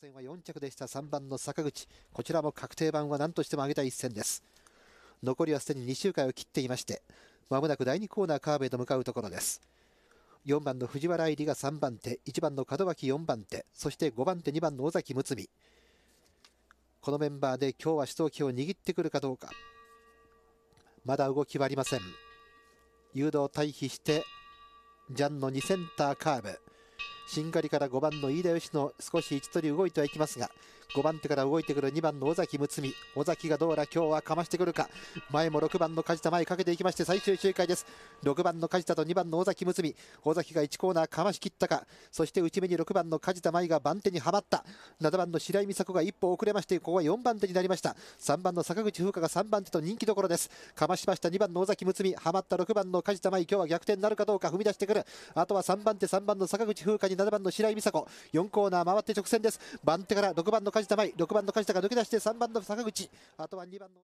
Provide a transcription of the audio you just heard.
前は4着でした3番の坂口こちらも確定版は何としても上げたい一戦です残りはすでに2周回を切っていましてまもなく第2コーナーカーブへと向かうところです4番の藤原愛理が3番手1番の門脇4番手そして5番手2番の尾崎睦美このメンバーで今日は主導権を握ってくるかどうかまだ動きはありません誘導退避してジャンの2センターカーブしんがりから5番の飯田義の少し位置取り動いてはいきますが5番手から動いてくる2番の尾崎睦美尾崎がどうだ今日はかましてくるか前も6番の梶田前かけていきまして最終周回です6番の梶田と2番の尾崎睦美尾崎が1コーナーかましきったかそして内目に6番の梶田舞が番手にはまった7番の白井美佐子が一歩遅れましてここは4番手になりました3番の坂口風花が3番手と人気どころですかましました2番の尾崎睦美はまった6番の梶田舞今日は逆転なるかどうか踏み出してくるあとは3番手3番の坂口風花に7番の白井美佐子4コーナー回って直線です番手から6番の梶田舞6番の梶田が抜け出して3番の坂口あとは2番の